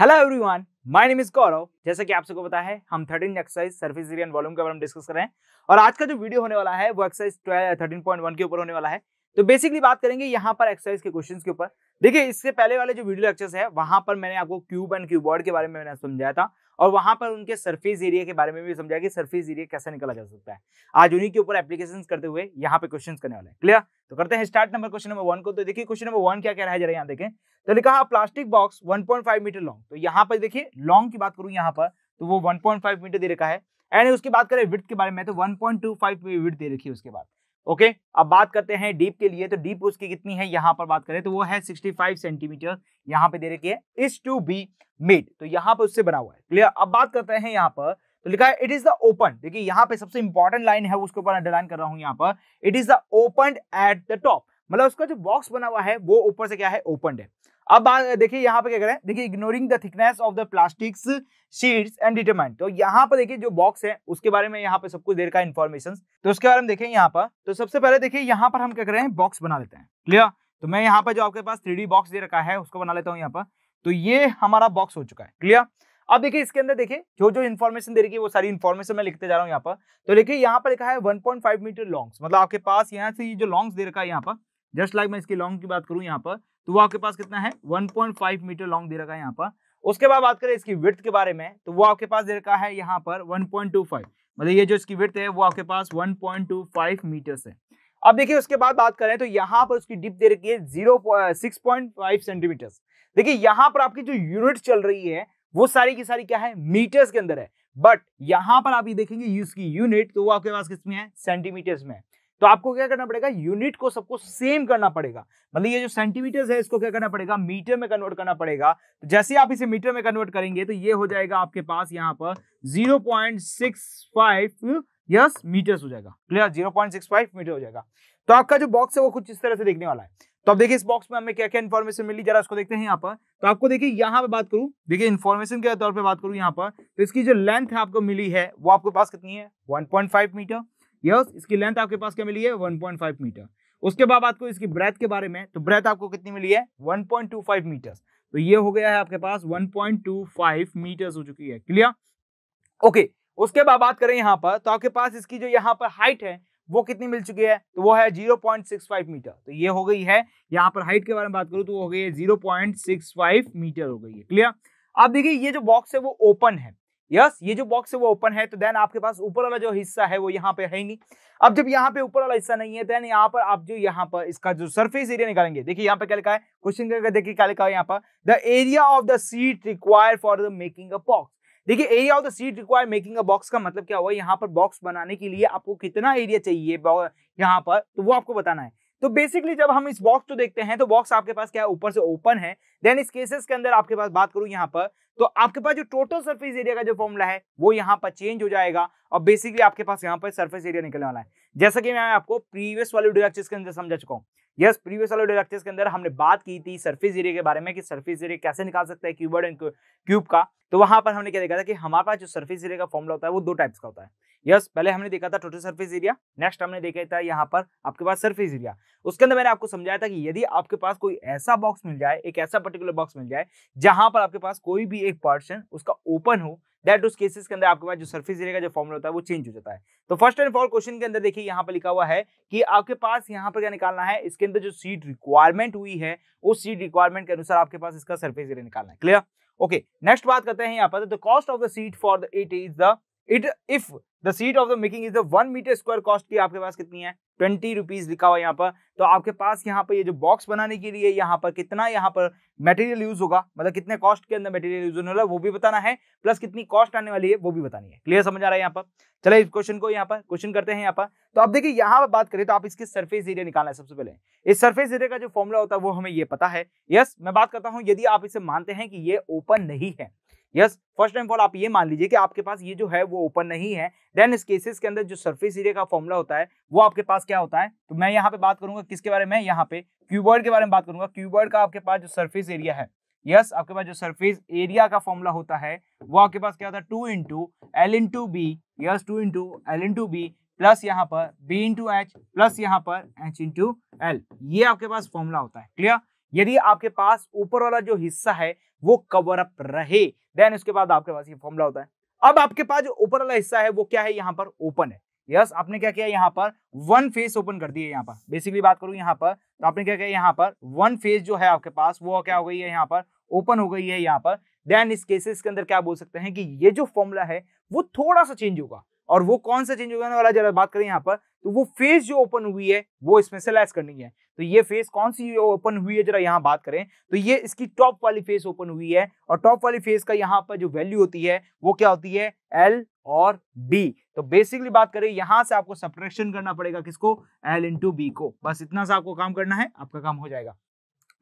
Hello everyone my name is Gaurav जैसे कि आप सबको पता है हम thirteen exercise surface area volume के बारे में डिस्कस कर रहे हैं और आज का जो वीडियो होने वाला है वो एक्सरसाइज थर्टीन पॉइंट वन के ऊपर होने वाला है तो बेसिकली बात करेंगे यहाँ पर एक्सरसाइज के क्वेश्चन के ऊपर देखिए इससे पहले वाले जो वीडियो लेक्चर्स है वहां पर मैंने आपको क्यूब एंड क्यूबॉर्ड के बारे में मैंने समझाया था और वहां पर उनके सरफेस एरिया के बारे में भी समझाया कि सरफेस एरिया कैसे निकला जा सकता है आज उन्हीं के ऊपर एप्लीकेशन करते हुए यहाँ पे क्वेश्चन करने वाले क्लियर तो करते हैं start number question number one को तो देखिए क्वेश्चन नंबर वन क्या कह रहा है जरा यहाँ देखें तो लिखा plastic box one metre long तो यहाँ पर देखिए लॉन्ग की बात करूँ यहाँ पर तो वो वन मीटर दे रखा है एंड उसकी बात करें विथ के बारे में तो वन पॉइंट दे रखी है उसके बाद ओके अब बात करते हैं डीप के लिए तो डीप उसकी कितनी है यहाँ पर बात करें तो वो है 65 सेंटीमीटर यहाँ पे दे रखी है इज टू बी मेड तो यहाँ पे उससे बना हुआ है क्लियर अब बात करते हैं यहाँ पर तो लिखा है इट इज द ओपन देखिए यहाँ पे सबसे इंपॉर्टेंट लाइन है उसके ऊपर अंडरलाइन कर रहा हूँ यहाँ पर it is the open at the top मतलब उसका जो बॉक्स बना हुआ है वो ऊपर से क्या है ओपन है अब देखिए यहाँ पे क्या करें देखिए ignoring the thickness of the plastics sheets and determine तो यहाँ पर देखिए जो बॉक्स है उसके बारे में यहाँ पे सब कुछ देर का इन्फॉर्मेशन तो उसके बारे में देखें यहाँ पर तो सबसे पहले देखिए यहाँ पर हम क्या करें रहे हैं बॉक्स बना लेते हैं क्लियर तो मैं यहाँ पर जो आपके पास थ्री बॉक्स दे रखा है उसको बना लेता हूँ यहाँ पर तो ये हमारा बॉक्स हो चुका है क्लियर अब देखिए इसके अंदर देखिए जो जो इन्फॉर्मेशन दे रही है वो सारी इन्फॉर्मेशन मैं लिखते जा रहा हूँ यहाँ पर तो देखिए यहाँ पर लिखा है 1.5 मीटर लॉन्ग्स मतलब आपके पास यहाँ से ये जो लॉन्ग्स दे रखा है यहाँ पर जस्ट लाइक मैं इसकी लॉन्ग की बात करूं यहाँ पर तो वो आपके पास कितना है 1.5 मीटर लॉन्ग दे रखा है यहाँ पर उसके बाद बात करें इसकी विर्थ के बारे में तो वो आपके पास दे रखा है यहाँ पर 1.25 मतलब ये जो इसकी विर्थ है वो आपके पास 1.25 मीटर है अब देखिए उसके बाद बात करें तो यहाँ पर उसकी डिप दे रखी है zero six point five centimetre देखिए यहाँ पर आपकी जो यूनिट चल रही है वो सारी की सारी क्या है मीटर्स के अंदर है बट यहाँ पर आप ये देखेंगे इसकी यूनिट तो वो आपके पास किसमें है सेंटीमीटर्स में तो आपको क्या करना पड़ेगा यूनिट को सबको सेम करना पड़ेगा मतलब ये जो सेंटीमीटर्स है इसको क्या करना पड़ेगा मीटर में कन्वर्ट करना पड़ेगा तो जैसे आप इसे मीटर में कन्वर्ट करेंगे तो ये हो जाएगा आपके पास यहाँ पर zero point six five yes metres हो जाएगा clear zero point six five metre हो जाएगा तो आपका जो बॉक्स है वो कुछ इस तरह से देखने वाला है तो अब देखिए इस बॉक्स में हमें क्या क्या इन्फॉर्मेशन मिली जरा उसको देखते हैं यहाँ पर तो आपको देखिए यहाँ पे बात करूँ देखिए इन्फॉर्मेशन के तौर पर बात करूँ यहाँ पर तो इसकी जो लेंथ आपको मिली है वो आपके पास कितनी है 1.5 मीटर यस इसकी लेंथ आपके पास क्या मिली है 1.5 मीटर उसके बाद आपको इसकी ब्रेथ के बारे में तो ब्रेथ आपको कितनी मिली है 1.25 मीटर तो ये हो गया है आपके पास 1.25 मीटर हो चुकी है क्लियर ओके उसके बाद बात करें यहाँ पर तो आपके पास इसकी जो यहाँ पर हाइट है वो कितनी मिल चुकी है तो वो है 0.65 मीटर तो ये हो गई है यहाँ पर हाइट के बारे में बात करूँ तो वो हो गई है 0.65 मीटर हो गई है क्लियर आप देखिए ये जो बॉक्स है वो ओपन है यस ये जो बॉक्स है वो ओपन है तो देन आपके पास ऊपर वाला जो हिस्सा है वो यहाँ पे है नहीं अब जब यहाँ पे ऊपर वाला हिस्सा नहीं है देन यहाँ पर आप जो यहाँ पर इसका जो सरफेस एरिया निकालेंगे देखिए यहाँ पे क्या लिखा है क्वेश्चन करके देखिए क्या लिखा है यहाँ पर the area of the sheet require for the making a box देखिए area of the sheet require making a box का मतलब क्या हुआ यहाँ पर बॉक्स बनाने के लिए आपको कितना एरिया चाहिए यहाँ पर तो वो आपको बताना है तो बेसिकली जब हम इस बॉक्स को देखते हैं तो बॉक्स आपके पास क्या है ऊपर से ओपन है देन इस केसेस के अंदर आपके पास बात करूं यहाँ पर तो आपके पास जो टोटल सरफेस एरिया का जो फॉर्मूला है वो यहाँ पर चेंज हो जाएगा और बेसिकली आपके पास यहाँ पर सरफेस एरिया निकलने वाला है जैसा कि मैं आपको प्रीवियस वाले डिडक्चर्स के अंदर समझा चुका हूँ यस प्रीवियस वाले डिडक्चर्स के अंदर हमने बात की थी सर्फेस एरिया के बारे में कि सर्फेस एरिया कैसे निकाल सकता है क्यूबर्ड एंड क्यूब का तो वहां पर हमने क्या देखा था कि हमारे पास जो सर्फेस एरिया का फॉर्मुला होता है वो दो टाइप्स का होता है यस yes, पहले हमने देखा था टोटल सरफेस एरिया नेक्स्ट हमने देखा था यहाँ पर आपके पास सरफेस एरिया उसके अंदर मैंने आपको समझाया था कि यदि आपके पास कोई ऐसा बॉक्स मिल जाए एक ऐसा पर्टिकुलर बॉक्स मिल जाए जहां पर आपके पास कोई भी एक पर्सन उसका ओपन हो दैट उस केसेस के अंदर आपके पास जो सर्फिस एरिया का जो फॉर्मुला होता है वो चेंज हो जाता है तो फर्स्ट एंड फॉर क्वेश्चन के अंदर देखिए यहाँ पर लिखा हुआ है कि आपके पास यहाँ पर क्या निकालना है इसके अंदर जो सीट रिक्वायरमेंट हुई है उस सीट रिक्वायरमेंट के अनुसार आपके पास इसका सर्फेस एरिया निकालना है क्लियर ओके okay, नेक्स्ट बात करते हैं यहाँ पर the cost of the sheet for the it is the it if the sheet of the making is the one metre square cost की आपके पास कितनी है ट्वेंटी रुपीज लिखा हुआ यहाँ पर तो आपके पास यहाँ पर ये यह जो बॉक्स बनाने के लिए यहाँ पर कितना यहाँ पर मटेरियल यूज होगा मतलब कितने कॉस्ट के अंदर मटेरियल यूज होने वाला वो भी बताना है प्लस कितनी कॉस्ट आने वाली है वो भी बतानी है क्लियर समझ आ रहा है यहाँ पर चले इस क्वेश्चन को यहाँ पर क्वेश्चन करते हैं यहाँ पर तो आप देखिए यहाँ पर बात करें तो आप इसके सर्फेस एरिया निकालना है सबसे पहले इस सर्फेस एरिया का जो फॉर्मुला होता है वो हमें ये पता है यस मैं बात करता हूँ यदि आप इसे मानते हैं कि ये ओपन नहीं है यस फर्स्ट टाइम फॉल आप ये मान लीजिए कि आपके पास ये जो है वो ओपन नहीं है देन इस केसेस के अंदर जो सरफेस एरिया का फॉर्मूला होता है वो आपके पास क्या होता है तो मैं यहाँ पे बात करूंगा किसके बारे में यहाँ पे क्यूबर्ड के बारे में बात करूंगा क्यूबर्ड का आपके पास जो सर्फेस एरिया है यस yes, आपके पास जो सरफेस एरिया का फॉर्मूला होता है वो आपके पास क्या होता है two into L into B yes two into L into B plus यहाँ पर बी इंटू एच प्लस यहाँ पर एच इंटू एल ये आपके पास फॉर्मूला होता है क्लियर यदि आपके पास ऊपर वाला जो हिस्सा है वो कवर अप रहे देन उसके बाद आपके पास ये फॉर्मूला होता है अब आपके पास जो ऊपर वाला हिस्सा है वो क्या है यहाँ पर ओपन है यस yes, आपने क्या किया यहाँ पर वन फेस ओपन कर दिया यहाँ पर बेसिकली बात करूं यहाँ पर तो आपने क्या किया यहाँ पर वन फेस जो है आपके पास वो क्या हो गई है यहाँ पर ओपन हो गई है यहाँ पर देन इस केसेस के अंदर क्या बोल सकते हैं कि ये जो फॉर्मूला है वो थोड़ा सा चेंज होगा और वो कौन सा चेंज होगा वाला जरा बात करें यहाँ पर तो वो फेस जो ओपन हुई है वो इसमें से लेस करनी है तो ये फेस कौन सी ओपन हुई है जरा यहाँ बात करें तो ये इसकी टॉप वाली फेस ओपन हुई है और टॉप वाली फेस का यहाँ पर जो वैल्यू होती है वो क्या होती है एल और बी तो बेसिकली बात करें यहां से आपको सब्ट्रैक्शन करना पड़ेगा किसको एल इंटू बी को बस इतना सा आपको काम करना है आपका काम हो जाएगा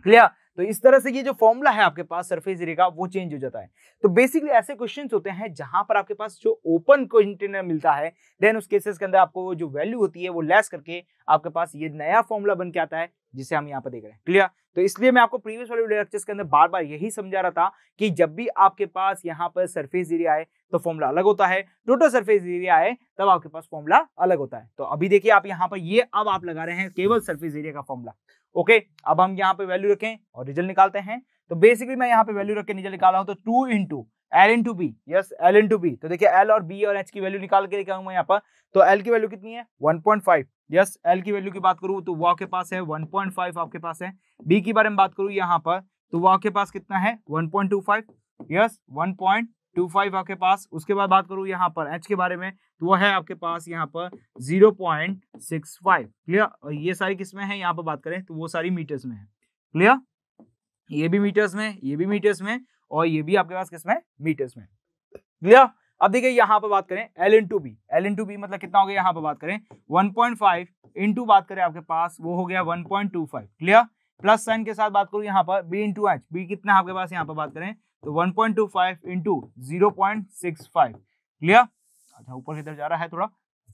क्लियर तो इस तरह से ये जो फॉर्मूला है आपके पास सरफेस एरिया का वो चेंज हो जाता है तो बेसिकली ऐसे क्वेश्चन होते हैं जहां पर आपके पास जो ओपन कंटेनर मिलता है देन उस केसेस के अंदर आपको जो वैल्यू होती है वो लेस करके आपके पास ये नया फॉर्मूला बन के आता है जिसे हम यहाँ पर देख रहे हैं क्लियर तो इसलिए मैं आपको प्रीवियस वाले वीडियो लेक्चर्स के अंदर बार बार यही समझा रहा था कि जब भी आपके पास यहाँ पर सरफेस एरिया आए तो फॉर्मूला अलग होता है टोटल सरफेस एरिया आए तब आपके पास फॉर्मूला अलग होता है तो अभी देखिए आप यहाँ पर ये अब आप लगा रहे हैं केवल सर्फेस एरिया का फॉर्मूला ओके अब हम यहाँ पे वैल्यू रखें और रिजल्ट निकालते हैं तो बेसिकली मैं यहाँ पे वैल्यू रख के रिजल्ट निकाल रहा हूँ तो two into L into B yes L into B तो देखिए एल और बी और एच की वैल्यू निकाल के लेके आऊंगा यहाँ पर तो एल की वैल्यू कितनी है one point five yes L की वैल्यू की बात करूँ तो वो आपके पास है 1.5 आपके पास है बी के बारे में बात करूँ यहाँ पर तो वो आपके पास कितना है 1.25 यस 1.25 आपके पास उसके बाद बात करूँ यहाँ पर एच के बारे में तो वह है आपके पास यहाँ पर 0.65 क्लियर ये सारी किसमें हैं यहाँ पर बात करें तो वो सारी मीटर्स में है क्लियर ये भी मीटर्स में ये भी मीटर्स में और ये भी आपके पास किसमें मीटर्स में क्लियर अब देखिए यहां पर बात करें L into B L into B मतलब कितना हो गया यहां पर बात करें 1.5 पॉइंट फाइव इंटू बात करें आपके पास वो हो गया 1.25 क्लियर प्लस साइन के साथ बात करूं यहाँ पर बी इंटू एच बी कितना आपके पास यहाँ पर बात करें तो 1.25 point two five into zero point six five clear अच्छा ऊपर की तरफ जा रहा है थोड़ा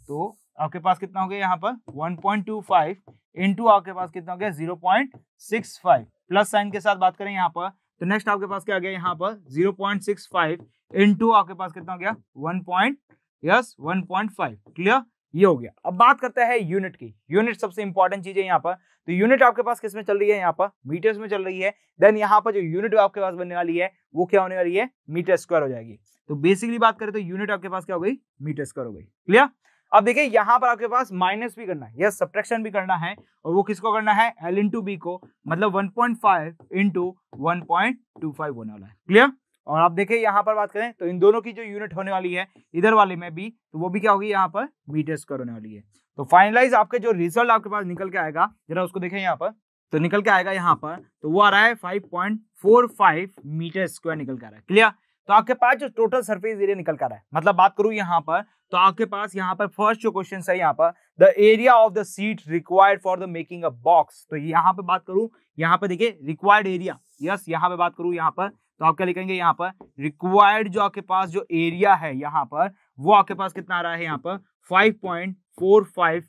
तो आपके पास कितना हो गया यहाँ पर one point two five into आपके पास कितना हो गया zero point six five plus sign के साथ बात करें यहाँ पर तो नेक्स्ट आपके पास क्या आ गया यहाँ पर zero point six five into आपके पास कितना हो गया one point yes one point five clear ये हो गया अब बात करते हैं यूनिट की यूनिट सबसे इंपॉर्टेंट चीज है यहाँ पर तो यूनिट आपके पास किसमें चल रही है यहाँ पर मीटर्स में चल रही है देन यहाँ पर जो यूनिट आपके पास बनने वाली है वो क्या होने वाली है मीटर स्क्वायर हो जाएगी तो बेसिकली बात करें तो यूनिट आपके पास क्या हो गई मीटर स्क्वायर हो गई क्लियर अब देखिए यहाँ पर आपके पास माइनस भी करना है यस सब्ट्रैक्शन भी करना है और वो किसको करना है एल इंटू बी को मतलब 1.5 point five into one point two five होने वाला है क्लियर और आप देखें यहाँ पर बात करें तो इन दोनों की जो यूनिट होने वाली है इधर वाले में भी तो वो भी क्या होगी यहाँ पर मीटर स्क्वायर होने वाली है तो फाइनलाइज आपके जो रिजल्ट आपके पास निकल के आएगा जरा उसको देखें यहाँ पर तो निकल के आएगा यहाँ पर तो वो आ रहा है फाइव मीटर स्क्वायर निकल के आ रहा है क्लियर तो आपके पास जो टोटल सरफेस एरिया निकल कर रहा है मतलब बात करूं यहाँ पर तो आपके पास यहाँ पर फर्स्ट जो क्वेश्चन है यहाँ पर the area of the sheet required for the making a box तो यहाँ पे बात करूं यहाँ पर देखिए रिक्वायर्ड एरिया यस यहाँ पे बात करूं यहाँ पर तो आप क्या लिखेंगे यहाँ पर रिक्वायर्ड जो आपके पास जो एरिया है यहाँ पर वो आपके पास कितना आ रहा है यहाँ पर 5.45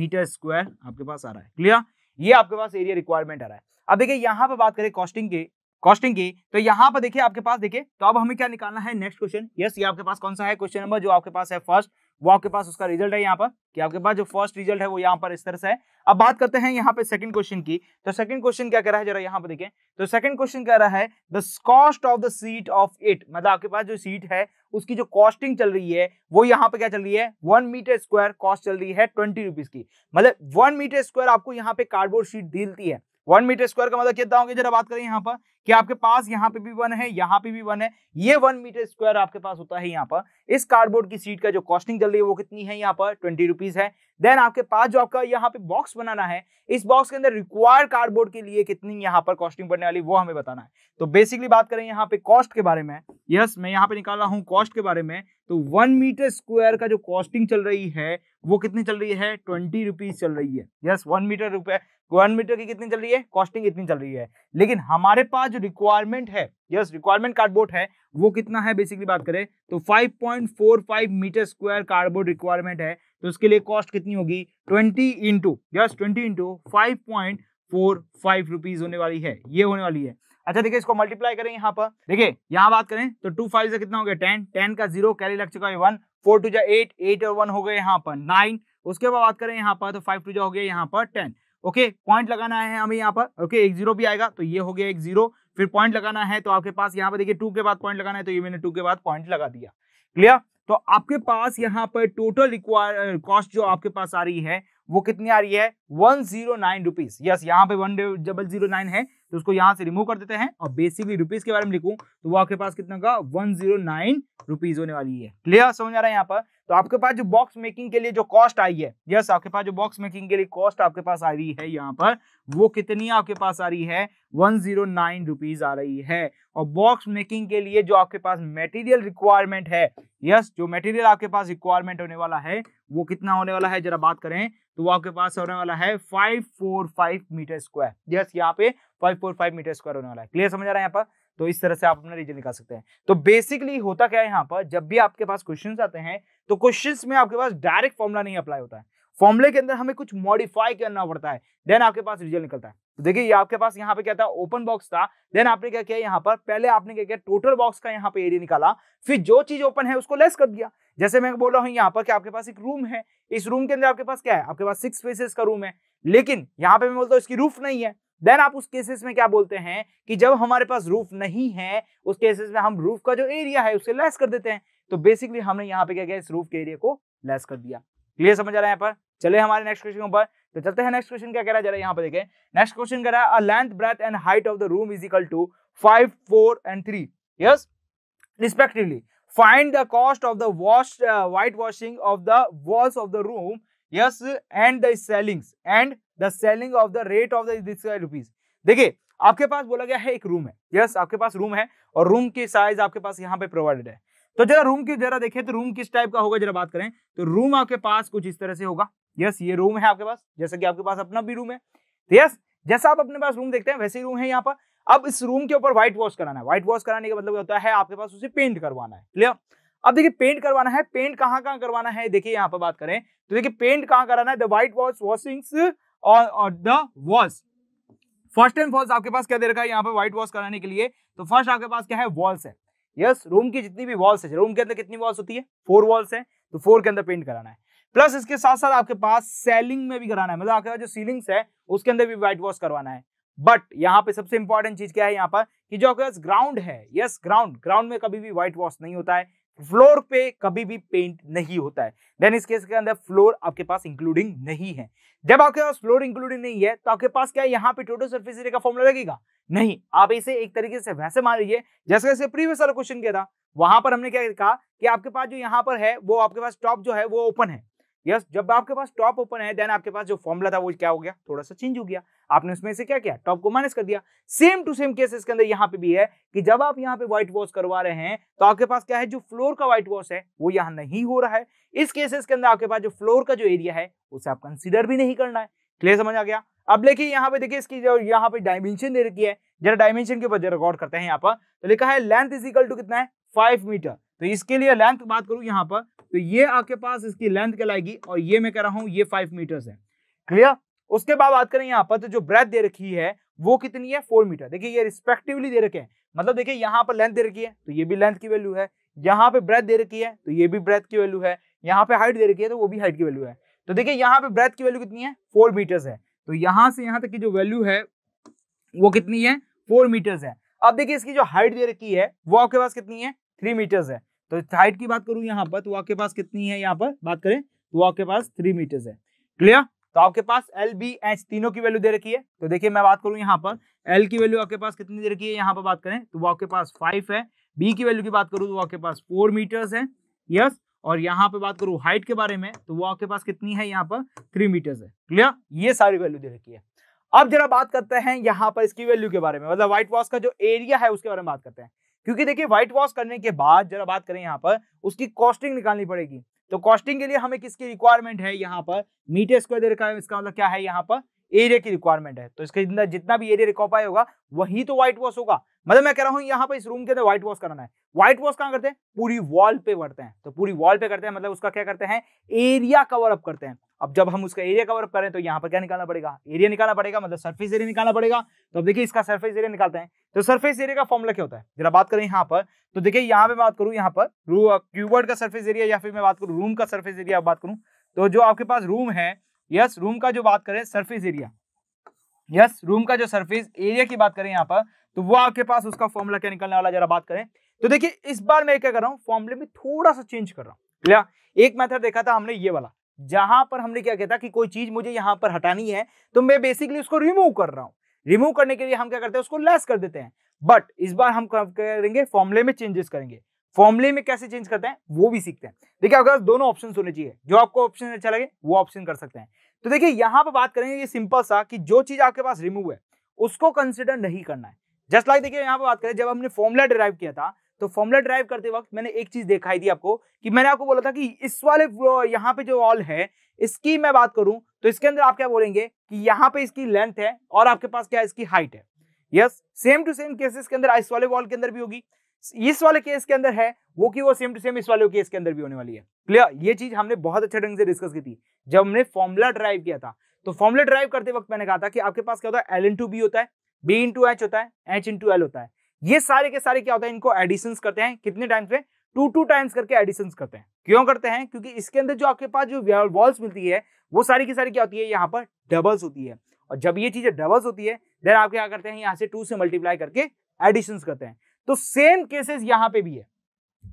मीटर स्क्वायर आपके पास आ रहा है क्लियर ये आपके पास एरिया रिक्वायरमेंट आ रहा है अब देखिए यहाँ पर बात करें कॉस्टिंग की कॉस्टिंग की तो यहाँ पर देखिए आपके पास देखिए तो अब हमें क्या निकालना है नेक्स्ट क्वेश्चन यस ये आपके पास कौन सा है क्वेश्चन नंबर जो आपके पास है फर्स्ट वो आपके पास उसका रिजल्ट है यहाँ पर कि आपके पास जो फर्स्ट रिजल्ट है वो यहाँ पर इस तरह से है अब बात करते हैं यहाँ पे सेकंड क्वेश्चन की तो सेकंड क्वेश्चन क्या कह रहा है जरा यहाँ पर देखें तो सेकंड क्वेश्चन कह रहा है the cost of the sheet of it मतलब आपके पास जो सीट है उसकी जो कॉस्टिंग चल रही है वो यहाँ पे क्या चल रही है वन मीटर स्क्वायर कॉस्ट चल रही है ट्वेंटी रुपीज की मतलब वन मीटर स्क्वायर आपको यहाँ पे कार्डबोर्ड शीट दिलती है वन मीटर स्क्वायर का मतलब कितना होगा जरा बात करें यहाँ पर कि आपके पास यहाँ पे भी वन है यहाँ पे भी वन है ये वन मीटर स्क्वायर आपके पास होता है यहाँ पर इस कार्डबोर्ड की सीट का जो कॉस्टिंग चल रही है वो कितनी है यहाँ पर ट्वेंटी रुपीज है देन आपके पास जो आपका यहाँ पे बॉक्स बनाना है इस बॉक्स के अंदर रिक्वायर कार्डबोर्ड के लिए कितनी यहाँ पर कॉस्टिंग पड़ने वाली वो हमें बताना है तो बेसिकली बात करें यहाँ पे कॉस्ट के बारे में यस मैं यहाँ पे निकाल रहा हूँ कॉस्ट के बारे में तो वन मीटर स्क्वायर का जो कॉस्टिंग चल रही है वो कितनी चल रही है ट्वेंटी रुपीज चल रही है यस वन मीटर रुपए वन मीटर की कितनी चल रही है कॉस्टिंग इतनी चल रही है लेकिन हमारे पास जो रिक्वायरमेंट है यस रिक्वायरमेंट कार्डबोर्ड है वो कितना है बेसिकली बात करें तो 5.45 मीटर स्क्वायर कार्डबोर्ड रिक्वायरमेंट है तो उसके लिए कॉस्ट कितनी होगी 20 into yes 20 into five point four rupees होने वाली है ये होने वाली है अच्छा देखिए इसको मल्टीप्लाई करें यहाँ पर देखिए यहाँ बात करें तो टू फाइव से कितना हो गया टेन टेन का जीरो कैरी लग चुका है वन फोर टू जो एट एट और वन हो गए यहाँ पर नाइन उसके बाद बात करें यहाँ पर तो फाइव टू जो हो गया यहाँ पर टेन ओके पॉइंट लगाना है हमें यहाँ पर ओके एक जीरो भी आएगा तो ये हो गया एक जीरो फिर पॉइंट लगाना है तो आपके पास यहाँ पर देखिए टू के बाद पॉइंट लगाना है तो ये मैंने टू के बाद पॉइंट लगा दिया क्लियर तो आपके पास यहाँ पर टोटल रिक्वायर कॉस्ट जो आपके पास आ रही है वो कितनी आ रही है one zero nine rupees yes यहाँ पे वन डबल जीरो नाइन है तो उसको यहाँ से रिमूव कर देते हैं और बेसिकली रुपीज के बारे में लिखूं तो वो आपके पास कितना का वन जीरो नाइन रुपीज होने वाली है क्लियर समझ आ रहा है यहाँ पर तो आपके पास जो बॉक्स मेकिंग के लिए जो कॉस्ट आई है यस आपके पास जो बॉक्स मेकिंग के लिए कॉस्ट आपके पास आ रही है यहाँ पर वो कितनी आपके पास आ रही है वन जीरो नाइन रुपीज आ रही है और बॉक्स मेकिंग के लिए जो आपके पास मेटीरियल रिक्वायरमेंट है यस जो मेटीरियल आपके पास रिक्वायरमेंट होने वाला है वो कितना होने वाला है जरा बात करें तो वो आपके पास होने वाला है five four five metre square yes यहाँ पे five four five metre square होने वाला है क्लियर समझ आ रहा है यहाँ पर तो इस तरह से आप अपना रीजन निकाल सकते हैं तो बेसिकली होता क्या है यहाँ पर जब भी आपके पास क्वेश्चन आते हैं तो क्वेश्चन में आपके पास डायरेक्ट फॉर्मुला नहीं अप्लाई होता है फॉर्मुले के अंदर हमें कुछ मॉडिफाई करना पड़ता है देन आपके पास रिजल्ट निकलता है तो देखिए ये आपके पास यहाँ पे क्या था ओपन बॉक्स था देन आपने क्या किया यहाँ पर पहले आपने क्या किया टोटल बॉक्स का यहाँ पे एरिया निकाला फिर जो चीज ओपन है उसको लेस कर दिया जैसे मैं बोल रहा हूँ यहाँ पर कि आपके पास एक रूम है इस रूम के अंदर आपके पास क्या है आपके पास सिक्स फेसेस का रूम है लेकिन यहाँ पे मैं बोलता हूँ इसकी रूफ नहीं है देन आप उस केसेस में क्या बोलते हैं कि जब हमारे पास रूफ नहीं है उस केसेस में हम रूफ का जो एरिया है उसे लेस कर देते हैं तो बेसिकली हमने यहाँ पे क्या किया इस रूफ के एरिया को लेस कर दिया क्लियर समझ आ रहा है यहाँ पर चले हमारे नेक्स्ट क्वेश्चन ऊपर तो चलते हैं नेक्स्ट क्वेश्चन क्या कह रहा है जरा यहाँ पर देखें नेक्स्ट क्वेश्चन कह रहा है length breadth and height of the room is equal to five four and three yes respectively find the cost of the wash white washing of the walls of the room yes and the ceilings and the ceiling of the rate of this rupees देखिए आपके पास बोला गया है एक room है yes yes, आपके पास room है और रूम की साइज आपके पास यहाँ पे प्रोवाइडेड है तो जरा रूम की जरा देखें तो रूम किस टाइप का होगा जरा बात करें तो रूम आपके पास कुछ इस तरह से होगा यस yes, ये रूम है आपके पास जैसा कि आपके पास अपना भी रूम है यस तो yes, जैसा आप अपने पास रूम देखते हैं वैसे ही रूम है यहाँ पर अब इस रूम के ऊपर व्हाइट वॉश कराना है व्हाइट वॉश कराने का मतलब होता है आपके पास उसे पेंट करवाना है क्लियर अब देखिए पेंट करवाना है पेंट कहाँ कहाँ करवाना है देखिए यहाँ पर बात करें तो देखिए पेंट कहाँ कराना है द व्हाइट वॉश वॉशिंग और the wash first and falls आपके पास क्या दे रखा है यहाँ पर व्हाइट वॉश कराने के लिए तो फर्स्ट आपके पास क्या है वॉल्स है यस yes, रूम की जितनी भी वॉल्स है रूम के अंदर कितनी वॉल्स होती है फोर वॉल्स है तो फोर के अंदर पेंट कराना है प्लस इसके साथ साथ आपके पास सेलिंग में भी कराना है मतलब आपके पास जो सीलिंग्स है उसके अंदर भी व्हाइट वॉश करवाना है बट यहाँ पे सबसे इंपॉर्टेंट चीज क्या है यहाँ पर कि जो आपके पास ग्राउंड है यस ग्राउंड ग्राउंड में कभी भी व्हाइट वॉश नहीं होता है फ्लोर पे कभी भी पेंट नहीं होता है देन इस केस के अंदर फ्लोर आपके पास इंक्लूडिंग नहीं है जब आपके पास फ्लोर इंक्लूडिंग नहीं है तो आपके पास क्या यहाँ पे टोटल सर्फिस एरिया का फॉर्मुला लगेगा नहीं आप इसे एक तरीके से वैसे मान लीजिए जैसे जैसे प्रीवियस वाला क्वेश्चन किया था वहां पर हमने क्या कहा कि आपके पास जो यहाँ पर है वो आपके पास टॉप जो है वो ओपन है यस जब आपके पास टॉप ओपन है देन आपके पास जो फॉर्मुला था वो क्या हो गया थोड़ा सा चेंज हो गया आपने उसमें से क्या किया टॉप को माइनस कर दिया सेम टू सेम केसेस के अंदर यहाँ पे भी है कि जब आप यहाँ पे व्हाइट वॉश करवा रहे हैं तो आपके पास क्या है जो फ्लोर का व्हाइट वॉश है वो यहाँ नहीं हो रहा है इस केसेस के अंदर आपके पास जो फ्लोर का जो एरिया है उसे आप कंसिडर भी नहीं करना है क्लियर समझ आ गया अब देखिए यहाँ पे देखिए इसकी जो यहाँ पे डायमेंशन दे रखी है जरा डायमेंशन के ऊपर जरा रिकॉर्ड करते हैं यहाँ पर तो लिखा है लेंथ इज इक्वल टू कितना है फाइव मीटर तो इसके लिए लेंथ बात करूं यहां पर तो ये आपके पास इसकी लेंथ कहलाएगी और ये मैं कह रहा हूं ये फाइव मीटर्स है क्लियर उसके बाद बात करें यहाँ पर तो जो ब्रेथ दे रखी है वो कितनी है फोर मीटर देखिए ये रिस्पेक्टिवली दे रखे हैं मतलब देखिए यहाँ पर लेंथ दे रखी है तो ये भी लेंथ की वैल्यू है यहाँ पे ब्रेथ दे रखी है तो ये भी ब्रेथ की वैल्यू है यहाँ पे हाइट दे रखी है तो वो भी हाइट की वैल्यू है तो देखिए यहाँ पे ब्रेथ की वैल्यू कितनी है फोर मीटर्स है तो यहाँ से यहाँ तक की जो वैल्यू है वो कितनी है फोर मीटर्स है अब देखिए इसकी जो हाइट दे रखी है वो आपके पास कितनी है थ्री मीटर्स है तो हाइट की बात करूं यहाँ पर तो आपके पास कितनी है यहाँ पर बात करें तो आपके पास थ्री मीटर्स है क्लियर तो आपके पास एल बी एच तीनों की वैल्यू दे रखी है तो देखिए मैं बात करूं यहाँ पर एल की वैल्यू आपके पास कितनी दे रखी है यहाँ पर बात करें तो वो आपके पास फाइव है बी की वैल्यू की बात करूँ तो वो आपके पास फोर मीटर्स है यस और यहाँ पे बात करूं हाइट के बारे में तो वो आपके पास कितनी है यहाँ पर थ्री मीटर्स है क्लियर ये सारी वैल्यू दे रखी है अब जरा बात करते हैं यहाँ पर इसकी वैल्यू के बारे में मतलब व्हाइट वॉश का जो एरिया है उसके बारे में बात करते हैं क्योंकि देखिए व्हाइट वॉश करने के बाद जरा बात करें यहाँ पर उसकी कॉस्टिंग निकालनी पड़ेगी तो कॉस्टिंग के लिए हमें किसकी रिक्वायरमेंट है यहाँ पर मीटर स्क्वायर दे रखा है इसका मतलब क्या है यहाँ पर एरिया की रिक्वायरमेंट है तो इसके अंदर जितना भी एरिया रिकॉर्ड होगा वही तो व्हाइट वॉश होगा मतलब मैं कह रहा हूँ यहाँ पर इस रूम के अंदर व्हाइट वॉश कराना है व्हाइट वॉश कहाँ करते हैं पूरी वॉल पे करते हैं तो पूरी वॉल पे करते हैं मतलब उसका क्या करते हैं एरिया कवर अप करते हैं अब जब हम उसका एरिया कवर करें तो यहाँ पर क्या निकालना पड़ेगा एरिया निकालना पड़ेगा मतलब सर्फेस एरिया निकालना पड़ेगा तो अब देखिए इसका सर्फेस एरिया निकालते हैं तो सर्फेस एरिया का फॉर्मला क्या होता है जरा बात करें यहाँ पर तो देखिए यहाँ पे बात करूँ यहाँ पर क्यूबर्ड uh, का सर्फेस एरिया या फिर मैं बात करूँ रूम का सर्फेस एरिया बात करूँ तो जो आपके पास रूम है यस रूम का जो बात करें सर्फेस एरिया यस रूम का जो सर्फेस एरिया की बात करें यहाँ पर तो वो आपके पास उसका फॉर्मूला क्या निकालने वाला जरा बात करें तो देखिए इस बार मैं क्या कर रहा हूँ फॉर्मूले में थोड़ा सा चेंज कर रहा हूँ क्लियर एक मेथड देखा था हमने ये वाला जहां पर हमने क्या कहता कि कोई चीज मुझे यहां पर हटानी है तो मैं बेसिकली उसको रिमूव कर रहा हूं रिमूव करने के लिए हम क्या करते हैं उसको लेस कर देते हैं बट इस बार हम करेंगे फॉर्मुले में चेंजेस करेंगे फॉर्मुले में कैसे चेंज करते हैं वो भी सीखते हैं देखिए आपके पास दोनों ऑप्शन होने चाहिए जो आपको ऑप्शन अच्छा लगे वो ऑप्शन कर सकते हैं तो देखिए यहां पर बात करेंगे ये सिंपल सा कि जो चीज आपके पास रिमूव है उसको कंसिडर नहीं करना है जस्ट लाइक देखिए यहां पर बात करें जब हमने फॉर्मुला डिराइव किया था तो फॉर्मुला ड्राइव करते वक्त मैंने एक चीज दिखाई दी आपको कि मैंने आपको बोला था कि इस वाले यहाँ पे जो वॉल है इसकी मैं बात करूं तो इसके अंदर आप क्या बोलेंगे कि यहाँ पे इसकी लेंथ है और आपके पास क्या इसकी हाइट है yes same to same cases के अंदर इस वाले वॉल के अंदर भी होगी इस वाले केस के अंदर है वो कि वो सेम टू सेम इस वाले केस के अंदर भी होने वाली है क्लियर ये चीज हमने बहुत अच्छे ढंग से डिस्कस की थी जब हमने फॉर्मुला ड्राइव किया था तो फॉर्मुला ड्राइव करते वक्त मैंने कहा था कि आपके पास क्या होता है एल इंटू बी होता है बी इंटू एच होता है एच इंटू एल होता है ये सारे के सारे क्या होते हैं इनको एडिशन करते हैं कितने टाइम्स में टू टू टाइम्स करके एडिशन करते हैं क्यों करते हैं क्योंकि इसके अंदर जो आपके पास जो वॉल्स मिलती है वो सारी की सारी क्या होती है यहाँ पर डबल्स होती है और जब ये चीजें डबल्स होती है देन आप क्या करते हैं यहाँ से टू से मल्टीप्लाई करके एडिशन करते हैं तो सेम केसेस यहाँ पे भी है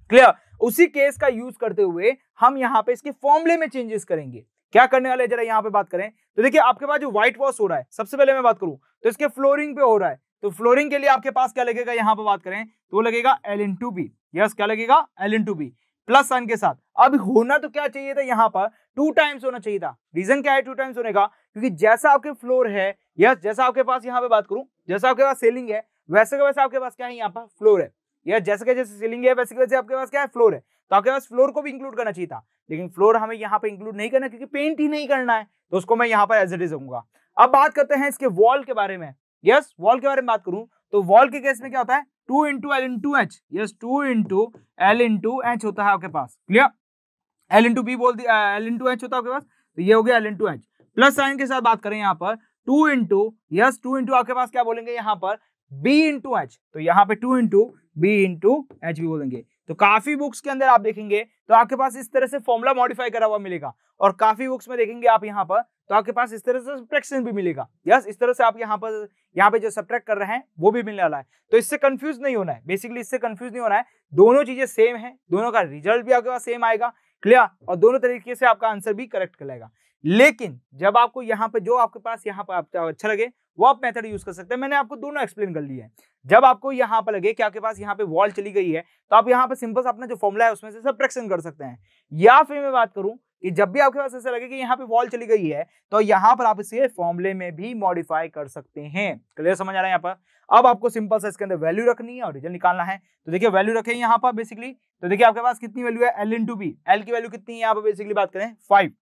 क्लियर उसी केस का यूज करते हुए हम यहाँ पे इसके फॉर्मुले में चेंजेस करेंगे क्या करने वाले जरा यहाँ पे बात करें तो देखिए आपके पास जो व्हाइट वॉश हो रहा है सबसे पहले मैं बात करूं तो इसके फ्लोरिंग पे हो रहा है तो फ्लोरिंग के लिए आपके पास क्या लगेगा यहाँ पर बात करें तो लगेगा L into B yes क्या लगेगा L into B plus sign के साथ अब होना तो क्या चाहिए था यहाँ पर टू टाइम्स होना चाहिए था रीजन क्या है टू टाइम्स होने का क्योंकि जैसा आपके फ्लोर है यस जैसा आपके पास यहाँ पे बात करूं जैसा आपके पास सेलिंग है वैसे का वैसे आपके पास क्या है यहाँ पर फ्लोर है यस जैसे के जैसे सेलिंग है वैसे के वैसे आपके पास क्या है फ्लोर है तो आपके पास फ्लोर को भी इंक्लूड करना चाहिए था लेकिन फ्लोर हमें यहाँ पे इंक्लूड नहीं करना क्योंकि पेंट ही नहीं करना है तो उसको मैं यहाँ पर एज इट इज रहूंगा अब बात करते हैं इसके वॉल के बारे में यस वॉल के बारे में बात करूं तो वॉल के केस में क्या होता है two into L into H yes two into L into H होता है आपके पास क्लियर एल इंटू बी बोल दिया एल इंटू एच होता है आपके पास तो ये हो गया L into H plus sign के साथ बात करें यहाँ पर two into yes two into आपके पास क्या बोलेंगे यहाँ पर बी इंटू एच तो यहाँ पे two into B into H भी बोलेंगे तो काफी बुक्स के अंदर आप देखेंगे तो आपके पास इस तरह से फॉर्मुला मॉडिफाई करा हुआ मिलेगा और काफी बुक्स में देखेंगे आप यहाँ पर तो आपके पास इस तरह से सब्ट्रैक्शन भी मिलेगा यस इस तरह से आप यहाँ पर यहाँ पे जो सब्ट्रैक्ट कर रहे हैं वो भी मिलने वाला है तो इससे कंफ्यूज नहीं होना है बेसिकली इससे कंफ्यूज नहीं होना है दोनों चीजें सेम है दोनों का रिजल्ट भी आपके पास सेम आएगा क्लियर और दोनों तरीके से आपका आंसर भी करेक्ट करेगा लेकिन जब आपको यहाँ पे जो आपके पास यहाँ पर अच्छा लगे वो आप मेथड यूज कर सकते हैं मैंने आपको दोनों एक्सप्लेन कर लिया है जब आपको यहाँ पर लगे कि आपके पास यहाँ पे वॉल चली गई है तो आप यहाँ पे सिंपल अपना जो फॉर्मुला है उसमें से सब्ट्रैक्शन कर सकते हैं या फिर मैं बात करूँ कि जब भी आपके पास ऐसा लगे कि यहाँ पे वॉल चली गई है तो यहाँ पर आप इसे फॉर्मुले में भी मॉडिफाई कर सकते हैं क्लियर समझ आ रहा है यहाँ पर अब आपको सिंपल सा इसके अंदर वैल्यू रखनी है और रिजल्ट निकालना है तो देखिए वैल्यू रखें यहाँ पर बेसिकली तो देखिए आपके पास कितनी वैल्यू है L into B L की वैल्यू कितनी है यहाँ पर बेसिकली बात करें फाइव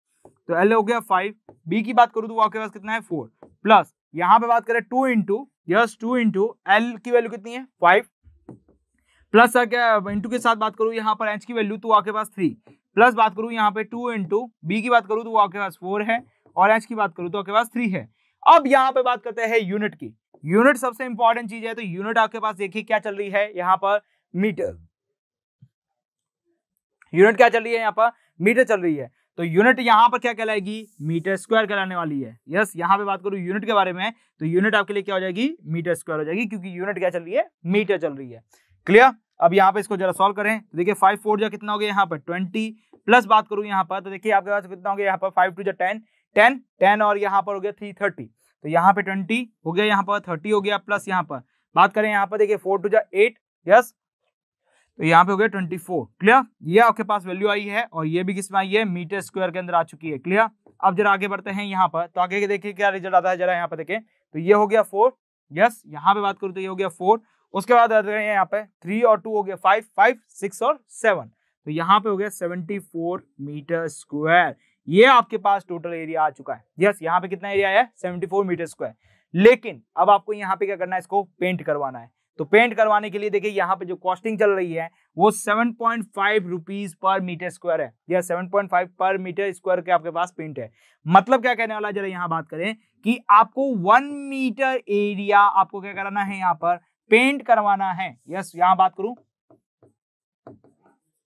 तो एल हो गया फाइव बी की बात करूँ तो आपके पास कितना है फोर प्लस यहाँ पे बात करें two into yes two into L की वैल्यू कितनी है फाइव प्लस क्या इंटू के साथ बात करूँ यहाँ पर एच की वैल्यू तो आपके पास थ्री प्लस बात करूँ यहाँ पे टू इंटू बी की बात करूँ तो वो आपके पास फोर है और एच की बात करूँ तो आपके पास थ्री है अब यहाँ पे बात करते हैं यूनिट की यूनिट सबसे इंपॉर्टेंट चीज है तो यूनिट आपके पास देखिए क्या चल रही है यहाँ पर मीटर यूनिट क्या चल रही है यहाँ पर मीटर चल रही है तो यूनिट यहाँ पर क्या कहलाएगी मीटर स्क्वायर कहलाने वाली है यस यहाँ पे बात करूं यूनिट के बारे में तो यूनिट आपके लिए क्या हो जाएगी मीटर स्क्वायर हो जाएगी क्योंकि यूनिट क्या चल रही है मीटर चल रही है क्लियर अब यहाँ पे इसको जरा सॉल्व करें तो देखिए फाइव फोर जो कितना हो गया यहाँ पर ट्वेंटी प्लस बात करूँ यहाँ पर तो देखिए आपके पास कितना हो गया यहाँ पर फाइव टू जो टेन टेन टेन और यहाँ पर हो गया थ्री थर्टी तो यहाँ पे ट्वेंटी हो गया यहाँ पर थर्टी हो गया प्लस यहाँ पर बात करें यहाँ पर देखिए फोर टू जो एट यस तो यहाँ पे हो गया ट्वेंटी फोर क्लियर ये आपके पास वैल्यू आई है और ये भी किसमें आई है मीटर स्क्वायर के अंदर आ चुकी है क्लियर अब जरा आगे बढ़ते हैं यहाँ पर तो आगे देखिए क्या रिजल्ट आता है जरा यहाँ पर देखें तो ये हो गया फोर यस यहाँ पे बात करूँ तो ये हो गया फोर उसके बाद आते हैं यहाँ पे थ्री और टू हो गया फाइव फाइव सिक्स और सेवन तो यहाँ पे हो गया सेवेंटी फोर मीटर स्क्वायर ये आपके पास टोटल एरिया आ चुका है यस यहाँ पे कितना एरिया है सेवेंटी फोर मीटर स्क्वायर लेकिन अब आपको यहाँ पे क्या करना है इसको पेंट करवाना है तो पेंट करवाने के लिए देखिए यहाँ पे जो कॉस्टिंग चल रही है वो seven point five rupees per metre square है या seven point five per metre square के आपके पास पेंट है मतलब क्या कहने वाला जरा यहाँ बात करें कि आपको वन मीटर एरिया आपको क्या कराना है यहाँ पर पेंट करवाना है यस यहां बात करूं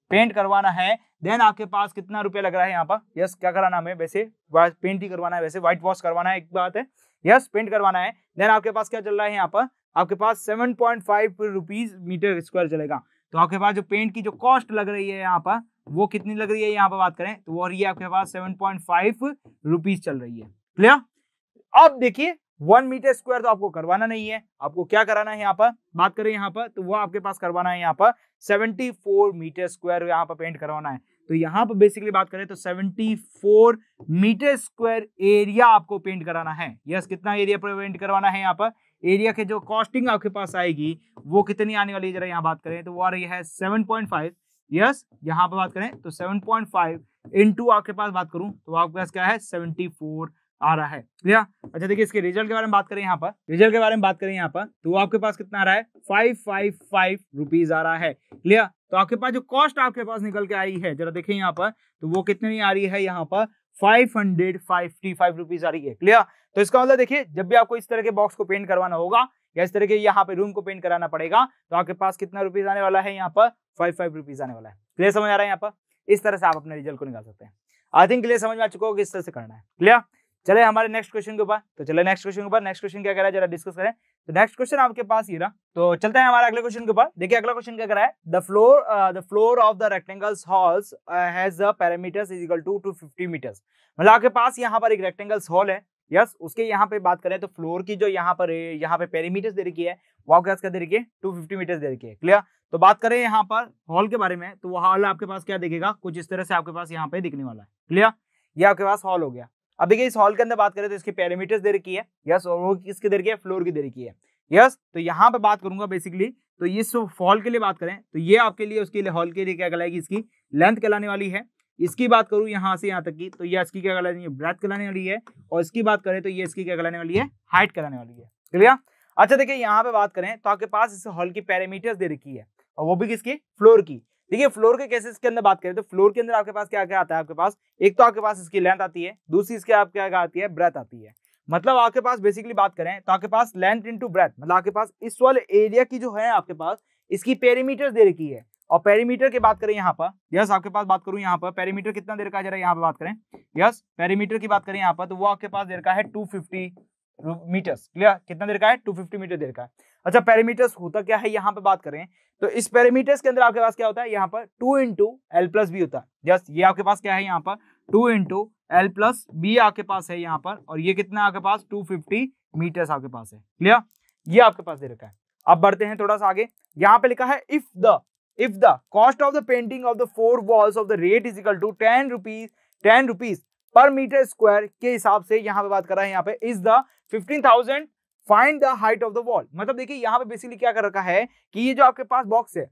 पेंट करवाना है देन आपके पास कितना रुपया लग रहा है यहाँ पर यस क्या कराना हमें वैसे पेंट ही करवाना है वैसे व्हाइट वॉश करवाना है एक बात है यस पेंट करवाना है देन आपके पास क्या चल रहा है यहाँ पर आपके पास seven point five rupees metre square चलेगा तो आपके पास जो पेंट की जो कॉस्ट लग रही है यहाँ पर वो कितनी लग रही है यहाँ पर बात करें तो वो रही है आपके पास सेवन पॉइंट फाइव रुपीज चल रही है क्लियर अब देखिए वन मीटर स्क्वायर तो आपको करवाना नहीं है आपको क्या कराना है यहाँ पर बात करें यहाँ पर तो वो आपके पास करवाना है यहाँ पर सेवेंटी फोर मीटर स्क्वायर यहाँ पर पेंट करवाना है तो यहाँ पर बेसिकली बात करें तो seventy four metre square area आपको पेंट कराना है यस कितना एरिया पर पेंट करवाना है यहाँ पर एरिया के जो कॉस्टिंग आपके पास आएगी वो कितनी आने वाली है जरा यहाँ बात करें तो वो आ रही है सेवन पॉइंट फाइव यस यहाँ पर बात करें तो सेवन पॉइंट फाइव इंटू आपके पास बात करूं तो आपके पास क्या है सेवेंटी फोर आ रहा है या अच्छा देखिए इसके रिजल्ट के बारे में बात करें यहाँ पर रिजल्ट के बारे में बात करें यहाँ पर तो आपके पास कितना आ रहा है फाइव फाइव फाइव रुपीज आ रहा है क्लियर तो आपके पास जो कॉस्ट आपके पास निकल के आई है जरा देखें यहाँ पर तो वो कितनी आ रही है यहाँ पर five hundred five five rupees आ रही है क्लियर तो इसका मतलब देखिए जब भी आपको इस तरह के बॉक्स को पेंट करवाना होगा या इस तरह के यहाँ पे रूम को पेंट कराना पड़ेगा तो आपके पास कितना रुपीज आने वाला है यहाँ पर फाइव फाइव रुपीज आने वाला है क्लियर समझ आ रहा है यहाँ पर इस तरह से आप अपने रिजल्ट को निकाल सकते हैं आई थिंक क्लियर समझ में आ चुका होगा इस तरह से करना है क्लियर चले हमारे नेक्स्ट क्वेश्चन के ऊपर तो चले नेक्स्ट क्वेश्चन के ऊपर नेक्स्ट क्वेश्चन क्या करा है जरा डिस्कस करें तो नेक्स्ट क्वेश्चन आपके पास ही रहा तो चलते हैं हमारे अगले क्वेश्चन के ऊपर देखिए अगला क्वेश्चन क्या करा है the floor the floor of the rectangles halls has the parameters is equal to two fifty metres मतलब आपके पास यहाँ पर एक रेक्टेंगल्स हॉल है यस उसके यहाँ पे बात करें तो फ्लोर की जो यहाँ पर यहाँ पे पेरीमीटर्स दे रखी है वो क्या क्या दे रखिए है टू फिफ्टी मीटर्स दे रखी है क्लियर तो बात करें यहाँ पर हॉल के बारे में तो वो हॉल आपके पास क्या दिखेगा कुछ इस तरह से आपके पास यहाँ पे दिखने वाला है क्लियर ये आपके पास हॉल हो गया अब देखिए इस हॉल के अंदर बात करें तो इसके पैरामीटर्स दे रखी है यस और वो किसके दे रखी है फ्लोर की दे रखी है यस तो यहाँ पे बात करूंगा बेसिकली तो ये हॉल के लिए बात करें तो ये आपके लिए उसके लिए हॉल के लिए क्या कहलाएगी इसकी लेंथ कहलाने वाली है इसकी बात करूं यहाँ से यहाँ तक की तो ये इसकी क्या कहलानी है ब्रेथ कहलाने वाली है और इसकी बात करें तो ये इसकी क्या कहलाने वाली है हाइट कहलाने वाली है क्लियर अच्छा देखिए यहाँ पे बात करें तो आपके पास इस हॉल की पैरामीटर्स दे रखी है और वो भी किसकी फ्लोर की देखिए फ्लोर के केसेस के अंदर बात करें तो फ्लोर के अंदर आपके पास क्या क्या आता है आपके पास एक तो आपके पास इसकी लेंथ आती है दूसरी इसके आपके क्या आती है ब्रेथ आती है मतलब आपके पास बेसिकली बात करें तो आपके पास लेंथ इंटू ब्रेथ मतलब आपके पास इस वाले एरिया की जो है आपके पास इसकी पेरीमीटर दे रखी है और पेरीमीटर की बात करें यहाँ पर यस आपके पास बात करूँ यहाँ पर पेरीमीटर कितना देर का जरा यहाँ पर बात करें यस पेरीमीटर की बात करें यहाँ पर तो वो आपके पास देर का है टू फिफ्टी मीटर्स क्लियर कितना देर का है 250 मीटर देर का है अच्छा पैरामीटर्स होता क्या है यहाँ पे बात करें तो इस पैरामीटर्स के अंदर आपके पास क्या होता है यहाँ पर two into L plus B होता है जस्ट ये आपके पास क्या है यहाँ पर two into L plus B आपके पास है यहाँ पर और ये कितना आपके पास टू फिफ्टी मीटर्स आपके पास है क्लियर ये आपके पास दे रखा है अब बढ़ते हैं थोड़ा सा आगे यहाँ पे लिखा है if the if the cost of the painting of the four walls of the rate is equal to ten rupees ten rupees per metre square के हिसाब से यहाँ पे बात कर रहा है यहाँ पे is the fifteen thousand find the height of the wall मतलब देखिए यहाँ पे बेसिकली क्या कर रखा है कि ये जो आपके पास बॉक्स है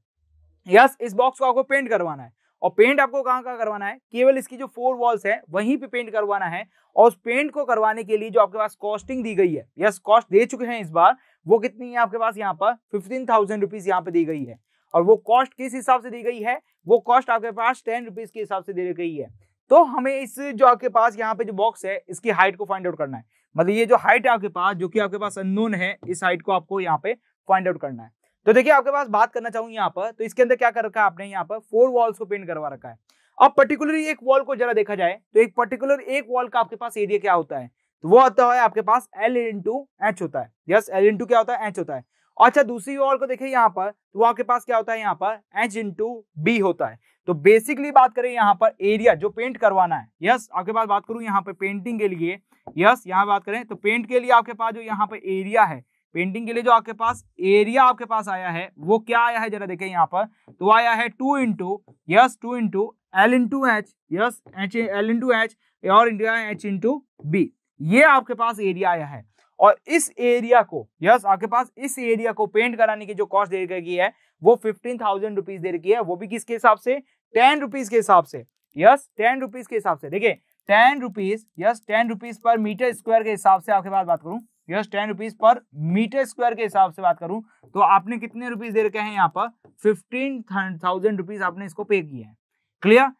यस yes, इस बॉक्स को आपको पेंट करवाना है और पेंट आपको कहाँ कहाँ करवाना है केवल इसकी जो फोर वॉल्स है वहीं पे पेंट करवाना है और उस पेंट को करवाने के लिए जो आपके पास कॉस्टिंग दी गई है यस कॉस्ट दे चुके हैं इस बार वो कितनी है आपके पास यहाँ पर फिफ्टीन थाउजेंड रुपीज यहाँ पे दी गई है और वो कॉस्ट किस हिसाब से दी गई है वो कॉस्ट आपके पास टेन रुपीज के हिसाब से दी गई है तो हमें इस जो आपके पास यहाँ पे जो बॉक्स है इसकी हाइट को फाइंड आउट करना है मतलब ये जो हाइट है आपके पास जो कि आपके पास अनोन है इस हाइट को आपको यहाँ पे फाइंड आउट करना है तो देखिए आपके पास बात करना चाहूंगी यहाँ पर तो इसके अंदर क्या कर रखा है आपने यहाँ पर फोर वॉल्स को पेंट करवा रखा है अब पर्टिकुलरली एक वॉल को जरा देखा जाए तो एक पर्टिकुलर एक वॉल का आपके पास एरिया क्या होता है तो वो होता है आपके पास एल इंटू एच होता है यस एल इंटू क्या होता है एच होता है अच्छा दूसरी वॉल को देखें यहाँ पर तो आपके पास क्या होता है यहाँ पर एच इंटू बी होता है तो बेसिकली बात करें यहाँ पर एरिया जो पेंट करवाना है यस आपके पास बात करूं यहाँ पर पेंटिंग के लिए यस यहाँ बात करें तो पेंट के लिए आपके पास जो यहाँ पर एरिया है पेंटिंग के लिए जो आपके पास एरिया आपके पास आया है वो क्या आया है जरा देखें यहाँ पर तो आया है two into yes two into L into H yes H L into H और इंडिया एच इंटू बी ये आपके पास एरिया आया है और इस एरिया को यस आपके पास इस एरिया को पेंट कराने की जो कॉस्ट दे रखी है वो फिफ्टीन थाउजेंड रुपीज दे रखी है वो भी किसके हिसाब से टेन रुपीज के हिसाब से यस टेन रुपीज के हिसाब से देखिए ten rupees yes ten rupees per metre square के हिसाब से आपके पास बात करूं yes ten rupees per metre square के हिसाब से बात करूं तो आपने कितने रुपीज दे रखे हैं यहाँ पर फिफ्टीन थाउजेंड रुपीज आपने इसको पे किया है क्लियर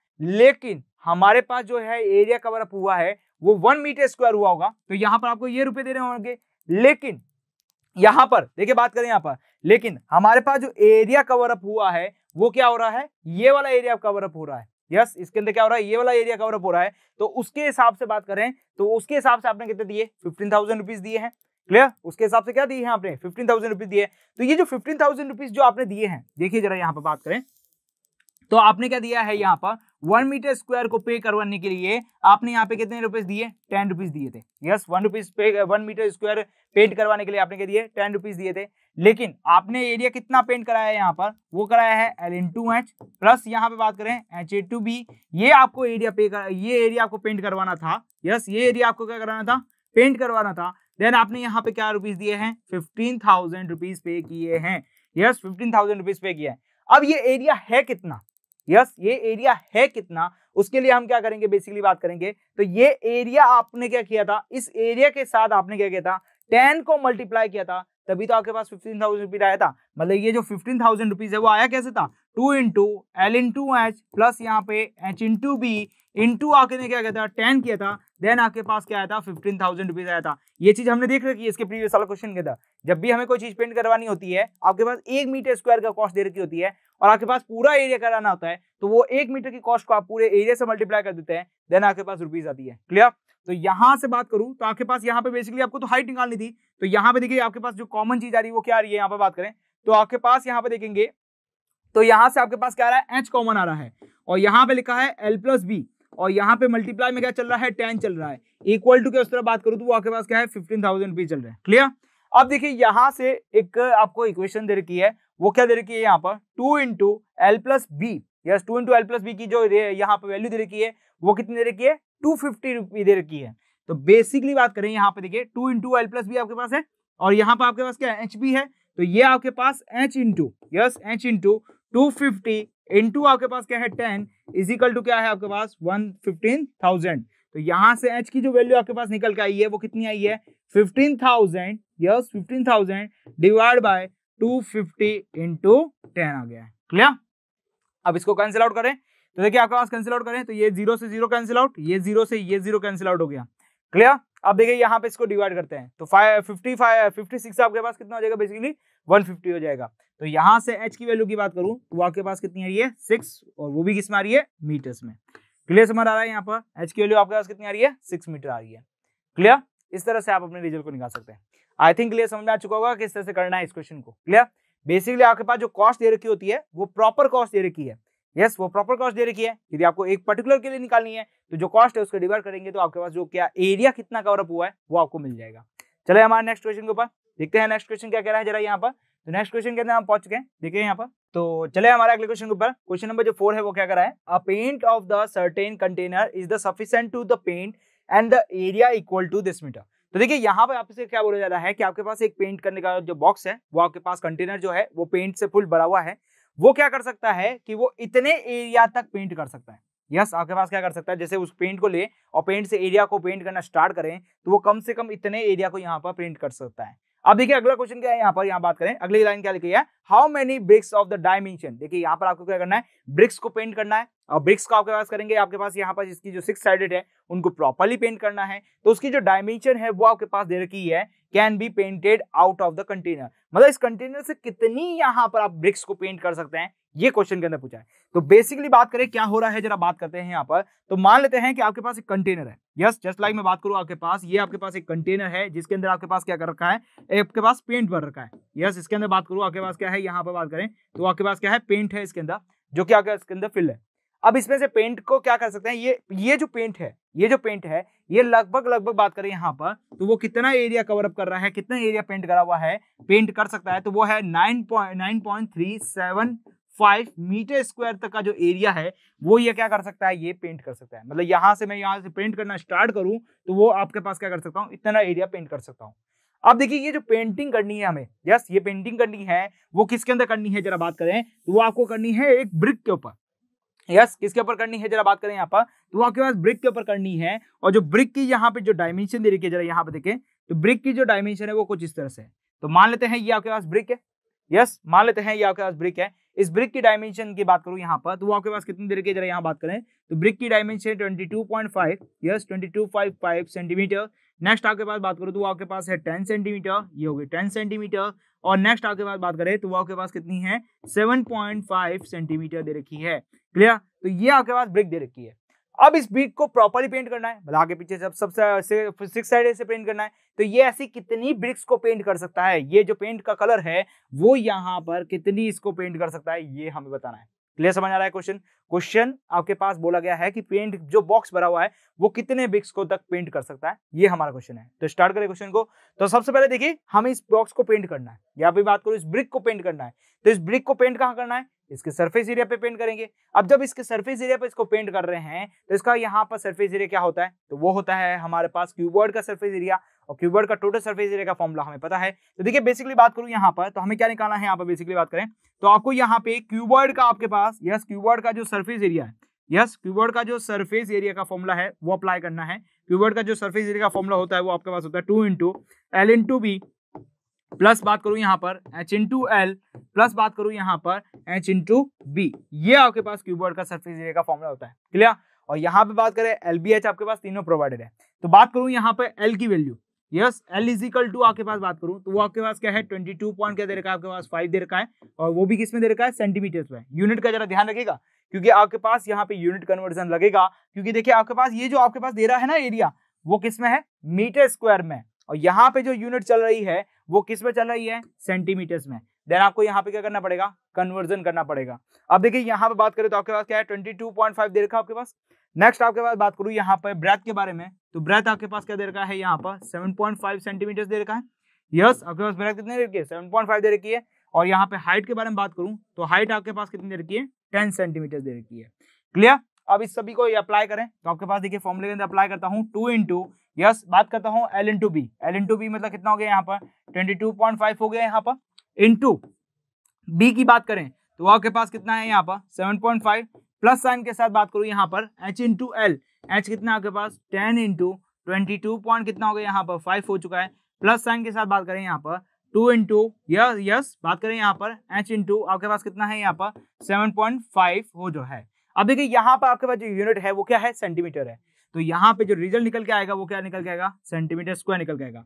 लेकिन हमारे पास जो है एरिया कवर अप हुआ है वो वन मीटर स्क्वायर हुआ होगा तो यहां पर आपको ये रुपए दे रहे होंगे लेकिन यहां पर देखिए बात करें यहां पर लेकिन हमारे पास जो एरिया कवर अप हुआ है वो क्या हो रहा है ये वाला एरिया कवर अप हो रहा है यस yes, इसके अंदर क्या हो रहा है ये वाला एरिया कवर अप हो रहा है तो उसके हिसाब से बात करें तो उसके हिसाब से आपने कितने दिए फिफ्टीन थाउजेंड रुपीज दिए हैं क्लियर उसके हिसाब से क्या दिए हैं आपने फिफ्टीन थाउजेंड रुपीज दिए तो ये जो फिफ्टीन थाउजेंड रुपीज जो आपने दिए हैं देखिए जरा यहाँ पर बात करें तो आपने क्या दिया है यहाँ पर वन मीटर स्क्वायर को पे करवाने के लिए आपने यहाँ पे कितने रुपीज दिए टेन रुपीज दिए थे yes one rupees per one metre square paint करवाने के लिए आपने क्या दिए टेन रुपीज दिए थे लेकिन आपने एरिया कितना पेंट कराया है यहाँ पर वो कराया है L into H plus यहाँ पे बात करें एच ए टू बी ये आपको एरिया पे कर ये एरिया आपको पेंट करवाना था यस ये एरिया आपको क्या कराना था पेंट करवाना था देन आपने यहाँ पे क्या रुपीज दिए हैं फिफ्टीन थाउजेंड रुपीज पे किए हैं यस फिफ्टीन थाउजेंड रुपीज पे किया है अब ये एरिया है कितना यस ये एरिया है कितना उसके लिए हम क्या करेंगे बेसिकली बात करेंगे तो ये एरिया आपने क्या किया था इस एरिया के साथ आपने क्या किया था टेन को मल्टीप्लाई किया था तभी तो आपके पास फिफ्टीन थाउजेंड रुपीज आया था मतलब ये जो फिफ्टीन थाउजेंड रुपीज है वो आया कैसे था two into L into H plus यहाँ पे एच इंटू बी इंटू आके ने क्या किया था टेन किया था देन आपके पास क्या आया था फिफ्टीन थाउजेंड रुपीज आया था ये चीज हमने देख रखी है इसके प्रीवियस वाला क्वेश्चन के था जब भी हमें कोई चीज पेंट करवानी होती है आपके पास एक मीटर स्क्वायर का कॉस्ट दे रखी होती है और आपके पास पूरा एरिया कराना होता है तो वो एक मीटर की कॉस्ट को आप पूरे एरिया से मल्टीप्लाई कर देते हैं देन आपके पास रुपीज आती है क्लियर तो यहाँ से बात करूं तो आपके पास यहाँ पे बेसिकली आपको तो हाइट निकालनी थी तो यहाँ पे देखिए आपके पास जो कॉमन चीज आ रही है वो क्या आ रही है यहाँ पे बात करें तो आपके पास यहाँ पे देखेंगे तो यहाँ से आपके पास क्या आ रहा है एच कॉमन आ रहा है और यहाँ पे लिखा है एल प्लस बी और यहाँ पे मल्टीप्लाई में क्या चल रहा है टेन चल रहा है इक्वल टू के उस तरह बात करूँ तो वो आपके पास क्या है फिफ्टीन थाउजेंड रुपीज चल रहा है क्लियर अब देखिए यहाँ से एक आपको इक्वेशन दे रखी है वो क्या दे रखी है यहाँ पर two into L plus B yes two into L plus B की जो यहाँ पर वैल्यू दे रखी है वो कितनी दे रखी है टू फिफ्टी रुपी दे रखी है तो बेसिकली बात करें यहाँ पे देखिए two into L plus B आपके पास है और यहाँ पर आपके पास क्या एच बी है तो ये आपके पास H into yes H into two fifty into आपके पास क्या है टेन इजिकल टू क्या है आपके पास वन फिफ्टीन थाउजेंड तो यहाँ से एच की जो वैल्यू आपके पास निकल के आई है वो कितनी आई है fifteen thousand yes fifteen thousand divide by two fifty into ten आ गया है क्लियर अब इसको कैंसिल आउट करें तो देखिए आपके पास कैंसिल आउट करें तो ये जीरो से जीरो कैंसिल आउट ये जीरो से ये जीरो कैंसिल आउट हो गया क्लियर अब देखिए यहाँ पे इसको डिवाइड करते हैं तो five fifty five fifty six आपके पास कितना हो जाएगा बेसिकली वन फिफ्टी हो जाएगा तो यहाँ से एच की वैल्यू की बात करूं तो आपके पास कितनी आ रही है सिक्स और वो भी किस में आ रही है मीटर्स में क्लियर समझ आ रहा है यहाँ पर एच की वैल्यू आपके पास कितनी आ रही है सिक्स मीटर आ रही है क्लियर इस तरह से आप अपने रिजल्ट को निकाल सकते हैं आई थिंक क्लियर समझ में आ चुका होगा किस तरह से करना है इस क्वेश्चन को क्लियर बेसिकली आपके पास जो कॉस्ट दे रखी होती है वो प्रॉपर कॉस्ट दे रखी है यस yes, वो प्रॉपर कॉस्ट दे रखी है यदि आपको एक पर्टिकुलर के लिए निकालनी है तो जो कॉस्ट है उसको डिवाइड करेंगे तो आपके पास जो क्या एरिया कितना कवरअप हुआ है वो आपको मिल जाएगा चले हमारे नेक्स्ट क्वेश्चन के ऊपर देखते हैं नेक्स्ट क्वेश्चन क्या कह रहा है जरा यहाँ पर तो नेक्स्ट क्वेश्चन के अंदर हम पहुंच चुके हैं देखिए यहाँ पर तो चले हमारे अगले क्वेश्चन के ऊपर क्वेश्चन नंबर जो फोर है वो क्या रहा है a paint of the certain container is the sufficient to the paint and the area equal to this metre तो देखिए यहाँ पर आपसे क्या बोला जा रहा है कि आपके पास एक पेंट करने का जो बॉक्स है वो आपके पास कंटेनर जो है वो पेंट से फुल भरा हुआ है वो क्या कर सकता है कि वो इतने एरिया तक पेंट कर सकता है यस yes, आपके पास क्या कर सकता है जैसे उस पेंट को ले और पेंट से एरिया को पेंट करना स्टार्ट करें तो वो कम से कम इतने एरिया को यहाँ पर पेंट कर सकता है अब देखिए अगला क्वेश्चन क्या है यहाँ पर यहाँ बात करें अगली लाइन क्या लिखी है how many bricks of the dimension देखिए यहाँ पर आपको क्या करना है ब्रिक्स को पेंट करना है और ब्रिक्स को आपके पास करेंगे आपके पास यहाँ पर इसकी जो सिक्स साइडेड है उनको प्रॉपरली पेंट करना है तो उसकी जो डायमेंशन है वो आपके पास दे रखी है can be painted out of the container मतलब इस कंटेनर से कितनी यहाँ पर आप ब्रिक्स को पेंट कर सकते हैं ये क्वेश्चन के अंदर पूछा है तो बेसिकली बात करें क्या हो रहा है जरा बात करते हैं यहाँ पर तो मान लेते हैं कि आपके पास एक कंटेनर है यस जस्ट लाइक मैं बात करूँ आपके पास ये आपके पास एक कंटेनर है जिसके अंदर आपके पास क्या कर रखा है आपके पास पेंट भर रखा है यस इसके अंदर बात करूँ आपके पास क्या है यहाँ पर बात करें तो आपके पास क्या है पेंट है इसके अंदर जो कि आपके इसके अंदर फिल है अब इसमें से पेंट को क्या कर सकते हैं ये ये जो पेंट है ये जो पेंट है ये लगभग लगभग बात करें यहाँ पर तो वो कितना एरिया कवर अप कर रहा है कितना एरिया पेंट करा हुआ है पेंट कर सकता है तो वो है nine point nine point three seven five metre square तक का जो एरिया है वो ये क्या कर सकता है ये पेंट कर सकता है मतलब यहां से मैं यहाँ से पेंट करना स्टार्ट करूँ तो वो आपके पास क्या कर सकता हूँ इतना एरिया पेंट कर सकता हूँ अब देखिए ये जो पेंटिंग करनी है हमें यस ये पेंटिंग करनी है वो किसके अंदर करनी है जरा बात करें तो वो आपको करनी है एक ब्रिक के ऊपर यस किसके ऊपर करनी है जरा बात करें यहाँ पर तो आपके पास ब्रिक के ऊपर करनी है और जो ब्रिक की यहाँ पे जो डायमेंशन दे रही है जरा यहाँ पे देखें तो ब्रिक की जो डायमेंशन है वो कुछ इस तरह से तो मान लेते हैं ये आपके पास ब्रिक है यस मान लेते हैं ये आपके पास ब्रिक है इस ब्रिक की डायमेंशन की बात करूँ यहाँ पर तो वो आपके पास कितनी देर की जरा यहाँ बात करें तो ब्रिक की dimension twenty two point five yes twenty two five five centimetre next आपके पास बात करो तो वो आपके पास है टेन सेंटीमीटर ये होगी टेन सेंटीमीटर और नेक्स्ट आपके पास बात करें तो वो आपके पास कितनी है सेवन पॉइंट फाइव सेंटीमीटर दे रखी है क्लियर तो ये आपके पास ब्रिक दे रखी है अब इस ब्रिक को प्रॉपरली पेंट करना है मतलब आगे पीछे जब सब सिक्स साइड से पेंट करना है तो ये ऐसी कितनी ब्रिक्स को पेंट कर सकता है ये जो पेंट का कलर है वो यहाँ पर कितनी इसको पेंट कर सकता है ये हमें बताना है क्लियर समझ आ रहा है क्वेश्चन क्वेश्चन आपके पास बोला गया है कि पेंट जो बॉक्स भरा हुआ है वो कितने बिक्स को तक पेंट कर सकता है ये हमारा क्वेश्चन है तो स्टार्ट करें क्वेश्चन को तो सबसे पहले देखिए हमें इस बॉक्स को पेंट करना है या भी बात करो इस ब्रिक को पेंट करना है तो इस ब्रिक को पेंट कहाँ करना है इसके सरफेस एरिया पे पेंट करेंगे अब जब इसके सरफेस एरिया पे इसको पेंट कर रहे हैं तो इसका यहाँ पर सरफेस एरिया क्या होता है तो वो होता है हमारे पास क्यूबॉर्ड का सरफेस एरिया और क्यूबर्ड का टोटल सर्फेस एरिया का फॉर्मूला हमें पता है तो देखिए बेसिकली बात करूं यहाँ पर तो हमें क्या निकालना है यहाँ पर बेसिकली बात करें तो आपको यहाँ पे क्यूबर्ड का आपके पास यस क्यूबर्ड का जो सर्फेस एरिया है यस क्यूबर्ड का जो सर्फेस एरिया का फॉर्मूला है वो अप्लाई करना है क्यूबर्ड का जो सर्फेस एरिया का फॉर्मूला होता है वो आपके पास होता है two into L into B plus बात करूं यहाँ पर एच इंटू एल प्लस बात करूं यहाँ पर एच इंटू बी ये आपके पास क्यूबर्ड का सर्फेस एरिया का फॉर्मूला होता है क्लियर और यहाँ पे बात करें एल बी एच आपके पास तीनों प्रोवाइडेड है तो बात करूं यहाँ पर एल की value yes L is equal to आपके पास बात करूं तो वो आपके पास क्या है ट्वेंटी टू पॉइंट क्या दे रखा है आपके पास फाइव दे रखा है और वो भी किसमें दे रखा है सेंटीमीटर्स में यूनिट का जरा ध्यान रखेगा क्योंकि आपके पास यहाँ पे यूनिट कन्वर्जन लगेगा क्योंकि देखिए आपके पास ये जो आपके पास दे रहा है ना एरिया वो किसमें है मीटर स्क्वायर में और यहाँ पे जो यूनिट चल रही है वो किस में चल रही है सेंटीमीटर्स में देन आपको यहाँ पे क्या करना पड़ेगा कन्वर्जन करना पड़ेगा अब देखिए यहाँ पे बात करें तो आपके पास क्या है ट्वेंटी टू पॉइंट फाइव दे रखा है आपके पास नेक्स्ट आपके पास बात करूं यहाँ पर ब्रेथ के बारे में तो ब्रेथ आपके पास क्या दे रखा है यहाँ पर सेवन पॉइंट फाइव सेंटीमीटर दे रखा है यस आपके पास ब्रेथ कितने दे रखी है सेवन पॉइंट फाइव दे रखी है और यहाँ पे हाइट के बारे में बात करूं तो हाइट आपके पास कितनी दे रखी है टेन सेंटीमीटर दे रखी है क्लियर अब इस सभी को अप्लाई करें तो आपके पास देखिए फॉर्मुले के अंदर अप्लाई करता हूँ टू इंटू यस बात करता हूँ L into B L into B मतलब कितना हो गया यहाँ पर ट्वेंटी टू पॉइंट फाइव हो गया यहाँ पर इंटू बी की बात करें तो आपके पास कितना है यहाँ पर seven point five plus sign के साथ बात करूं यहाँ पर एच इंटू एल एच कितना आपके पास ten into twenty two point कितना हो गया यहाँ पर फाइव हो चुका है प्लस साइन के साथ बात करें यहाँ पर टू इंटू यस बात करें यहाँ पर एच इंटू आपके पास कितना है यहाँ पर सेवन पॉइंट फाइव हो जो है अब देखिए यहाँ पर आपके पास जो यूनिट है वो क्या है सेंटीमीटर है तो यहाँ पे जो रिजल्ट निकल के आएगा वो क्या निकल के आएगा सेंटीमीटर स्क्वायर निकल के आएगा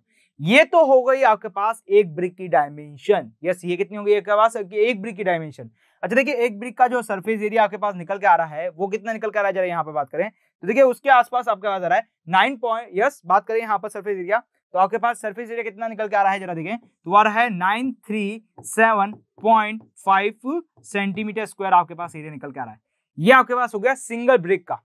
ये तो हो गई आपके पास एक ब्रिक की डायमेंशन यस ये कितनी हो गई आपके पास एक ब्रिक की डायमेंशन अच्छा देखिए एक ब्रिक का जो सरफेस एरिया आपके पास निकल के आ रहा है वो कितना निकल कर आ रहा है जरा यहाँ पे बात करें तो देखिए उसके आसपास आपके पास आ रहा है नाइन पॉइंट यस बात करें यहाँ पर सरफेस एरिया तो आपके पास सरफेस एरिया कितना निकल के आ रहा है जरा देखें तो आ रहा है nine three seven point five centimetre square आपके पास एरिया निकल के आ रहा है ये आपके पास हो गया सिंगल ब्रिक का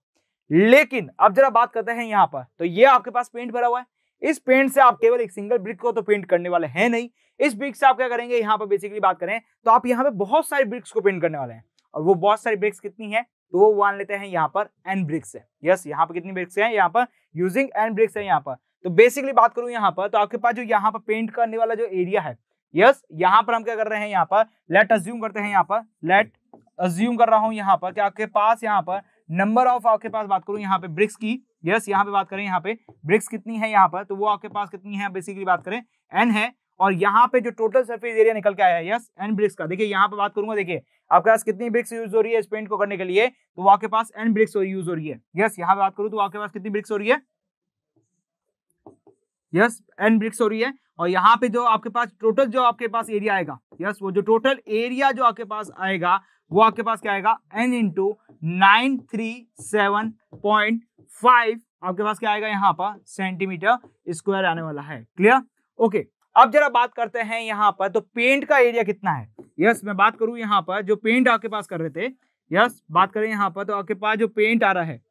लेकिन अब जरा बात करते हैं यहाँ पर तो ये आपके पास पेंट भरा हुआ है इस पेंट से आप केवल एक सिंगल ब्रिक को तो पेंट करने वाले हैं नहीं इस ब्रिक्स से आप क्या करेंगे यहाँ पर बेसिकली बात करें तो आप यहाँ पे बहुत सारे ब्रिक्स को पेंट करने वाले हैं और वो बहुत सारी ब्रिक्स कितनी है तो वो मान लेते हैं यहाँ पर एन ब्रिक्स है यस यहाँ पर कितनी ब्रिक्स है यहाँ पर यूजिंग एन ब्रिक्स है यहाँ पर तो बेसिकली बात करूं यहाँ पर तो आपके पास जो यहाँ पर पेंट करने वाला जो एरिया है यस यहाँ पर हम क्या कर रहे हैं यहाँ पर लेट अज्यूम करते हैं यहाँ पर लेट अज्यूम कर रहा हूँ यहाँ पर कि आपके पास यहाँ पर नंबर ऑफ आपके पास बात करूं यहाँ पे ब्रिक्स की यस यहाँ पे बात करें यहाँ पे ब्रिक्स कितनी है यहाँ पर तो वो आपके पास कितनी है बेसिकली बात करें एन है और यहाँ पे जो टोटल सरफेस एरिया निकल के आया है यस एन ब्रिक्स का देखिए यहाँ पे बात करूंगा देखिए आपके पास कितनी ब्रिक्स यूज हो रही है इस पेंट को करने के लिए तो आपके पास एन ब्रिक्स यूज हो रही है यस यहाँ पे बात करूँ तो आपके पास कितनी ब्रिक्स हो रही है यस एन ब्रिक्स हो रही है और यहाँ पे जो आपके पास टोटल जो आपके पास एरिया आएगा यस वो जो टोटल एरिया जो आपके पास आएगा वो आपके पास क्या आएगा N into nine three seven point five आपके पास क्या आएगा यहाँ पर सेंटीमीटर स्क्वायर आने वाला है क्लियर ओके okay. अब जरा बात करते हैं यहाँ पर तो पेंट का एरिया कितना है यस मैं बात करूँ यहाँ पर जो पेंट आपके पास कर रहे थे यस बात करें यहाँ पर तो आपके पास जो पेंट आ रहा है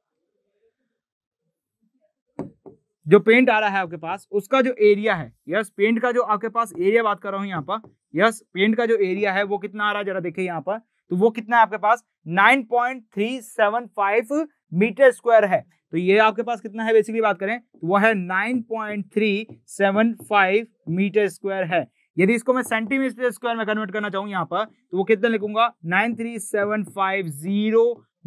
जो पेंट आ रहा है आपके पास उसका जो एरिया है यस पेंट का जो आपके पास एरिया बात कर रहा हूँ यहाँ पर यस पेंट का जो एरिया है वो कितना आ रहा है जरा देखिए यहाँ पर तो वो कितना है आपके पास फाइव मीटर स्क्वायर है तो ये आपके पास कितना है बेसिकली बात करें तो वो है 9.375 मीटर स्क्वायर है यदि इसको मैं सेंटीमीटर स्क्वायर में कन्वर्ट करना चाहूँ यहाँ पर तो वो कितना लिखूंगा 93750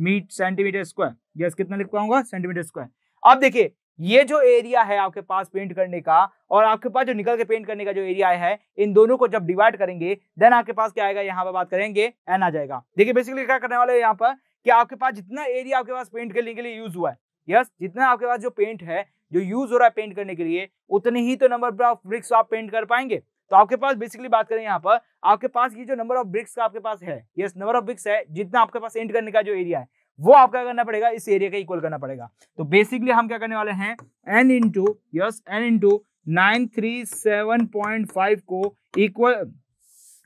मीट सेंटीमीटर स्क्वायर यस कितना लिख पाऊंगा सेंटीमीटर स्क्वायर अब देखिए ये जो एरिया है आपके पास पेंट करने का और आपके पास जो निकल के पेंट करने का जो एरिया है इन दोनों को जब डिवाइड करेंगे देन आपके पास क्या आएगा यहाँ पर बात करेंगे एन आ जाएगा देखिए बेसिकली क्या करने वाले यहाँ पर कि आपके पास जितना एरिया आपके पास पेंट करने के लिए यूज हुआ है यस जितना आपके पास जो पेंट है जो यूज हो रहा है पेंट करने के लिए उतने ही तो नंबर ऑफ ब्रिक्स आप पेंट कर पाएंगे तो आपके पास बेसिकली बात करें यहाँ पर आपके पास ये जो नंबर ऑफ ब्रिक्स का आपके पास है यस नंबर ऑफ ब्रिक्स है जितना आपके पास पेंट करने का जो एरिया है वो आप क्या करना पड़ेगा इस एरिया का इक्वल करना पड़ेगा तो बेसिकली हम क्या करने वाले हैं N into yes N into nine three seven point five को equal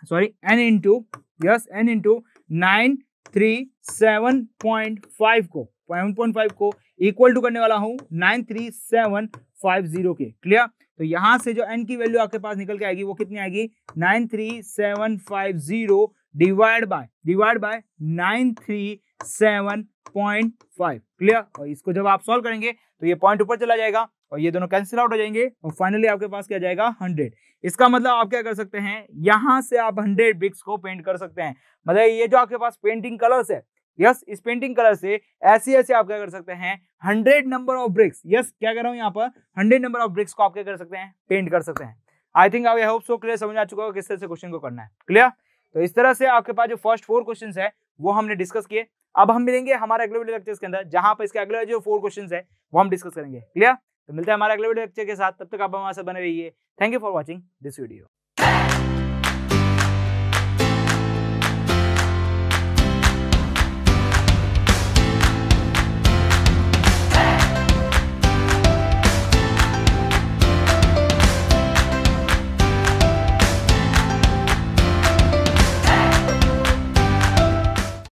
sorry N into yes N into nine three seven point five को सेवन पॉइंट फाइव को इक्वल टू करने वाला हूं nine three seven five zero के clear तो यहां से जो एन की वैल्यू आपके पास निकल के आएगी वो कितनी आएगी nine three seven five zero divide by divide by nine three seven point five clear और इसको जब आप सॉल्व करेंगे तो ये पॉइंट ऊपर चला जाएगा और ये दोनों कैंसिल आउट हो जाएंगे और फाइनली आपके पास क्या जाएगा हंड्रेड इसका मतलब आप क्या कर सकते हैं यहाँ से आप हंड्रेड ब्रिक्स को पेंट कर सकते हैं मतलब ये जो आपके पास पेंटिंग कलर्स है यस इस पेंटिंग कलर से ऐसे ऐसे आप क्या कर सकते हैं hundred number of bricks yes क्या कर रहा हूँ यहाँ पर हंड्रेड नंबर ऑफ ब्रिक्स को आप क्या कर सकते हैं पेंट कर सकते हैं I think I hope so clear समझ आ चुका होगा किस तरह से क्वेश्चन को करना है क्लियर तो इस तरह से आपके पास जो फर्स्ट फोर क्वेश्चन है वो हमने डिस्कस किए अब हम मिलेंगे हमारे अगले वीडियो लेक्चर के अंदर जहां पर इसके अगले जो फोर क्वेश्चन है वो हम डिस्कस करेंगे क्लियर तो मिलते हैं हमारे अगले वीडियो लेक्चर के साथ तब तक आप हमारे साथ बने रहिए thank you for watching this video